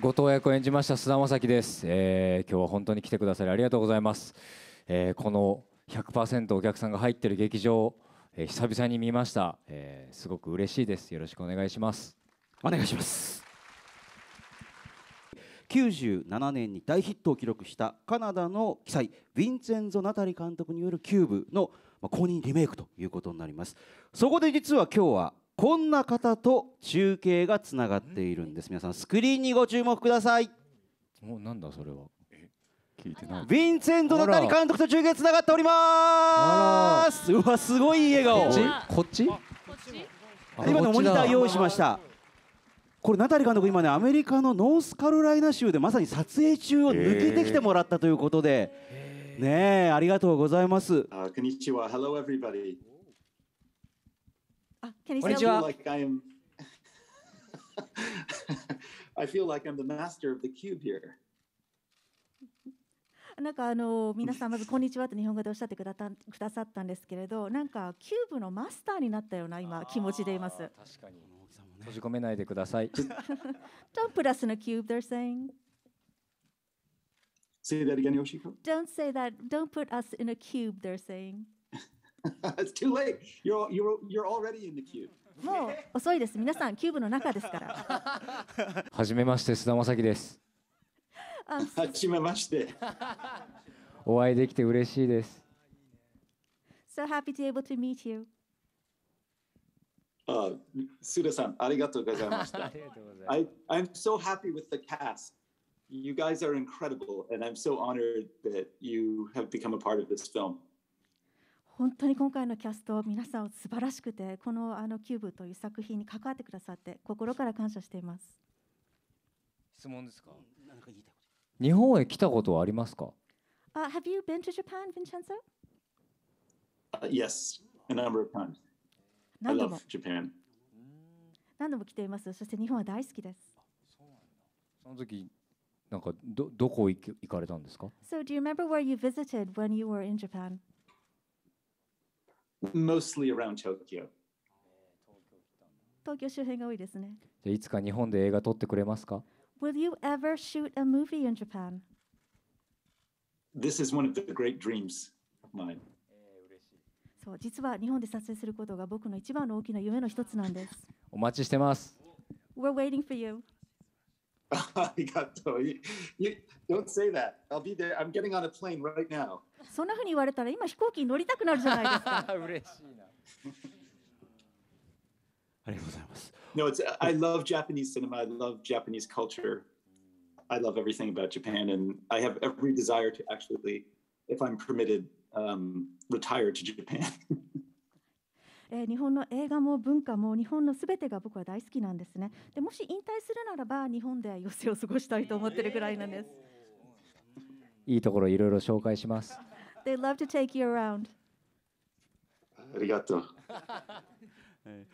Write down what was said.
後藤役を演じました菅田将暉です、えー、今日は本当に来てくださりありがとうございます、えー、この100%お客さんが入っている劇場、えー、久々に見ました、えー、すごく嬉しいですよろしくお願いしますお願いします97年に大ヒットを記録したカナダの記載ヴィンチェンゾ・ナタリ監督によるキューブの公認リメイクということになりますそこで実は今日はこんな方と中継がつながっているんです皆さんスクリーンにご注目くださいもうなんだそれは聞いてないヴィンセントの谷監督と中継つながっておりますうわすごい笑顔こっちこっち今のモニター用意しましたこれナタリ監督今ねアメリカのノースカロライナ州でまさに撮影中を抜けてきてもらったということで、ねえありがとうございます。こんにち Uh, Ah, can you say hello? Like I'm, I feel like I'm the master of the cube here. なんかあの皆さん、まずこんにちはって日本語でおっしゃってくだたくださったんですけれど、なんかキューブのマスターになったような今、気持ちでいます。確かに、閉じ込めないでください。Don't put us in a cube, they're saying. Say that again, Yoshiko. Don't say that. Don't put us in a cube, they're saying. It's too late. You're, you're, you're already in the queue. もう遅いです。皆さん、キューブの中ですから。はじめまして、須田正樹です。はじめまして。お会いできて嬉しいです。So happy to be able to meet you. あ、須田さん、ありがとうございました。I, I'm so happy with the cast. You guys are incredible, and I'm so honored that you have become a part of this film. 本当に今回のキャスト皆さん素晴らしくてこの「あのキューブ」という作品に関わってくださって心から感謝しています質問ですか日本へ来たことはありますか、uh, Have you been to Japan, Vincenzo?、Uh, yes, a number of times 何度も何度も来ていますそして日本は大好きですその時なんかどどこ行行かれたんですか So do you remember where you visited when you were in Japan? mostly around Tokyo. 東京周辺が多いですね。じゃあいつか日本で映画撮ってくれますか Will you ever shoot a movie in Japan? This is one of the great dreams of mine. そう実は日本で撮影することが僕の一番の大きな夢の一つなんです。お待ちしてます。We're waiting for you. ありがとう。You, you, don't say that. I'll be there. I'm getting on a plane right now. そんなふうに言われたら今飛行機に乗りたくなるじゃないですか。嬉しいな。ありがとうございます。No, it's I love Japanese cinema. I love Japanese culture. I love everything about Japan, and I have every desire to actually, if I'm permitted, um, retire to Japan. えー、日本の映画も文化も日本のすべてが僕は大好きなんですねでもし引退するならば日本で余生を過ごしたいと思ってるぐらいなんです、いいところいろいろ紹介します They love to take you around. Arigato.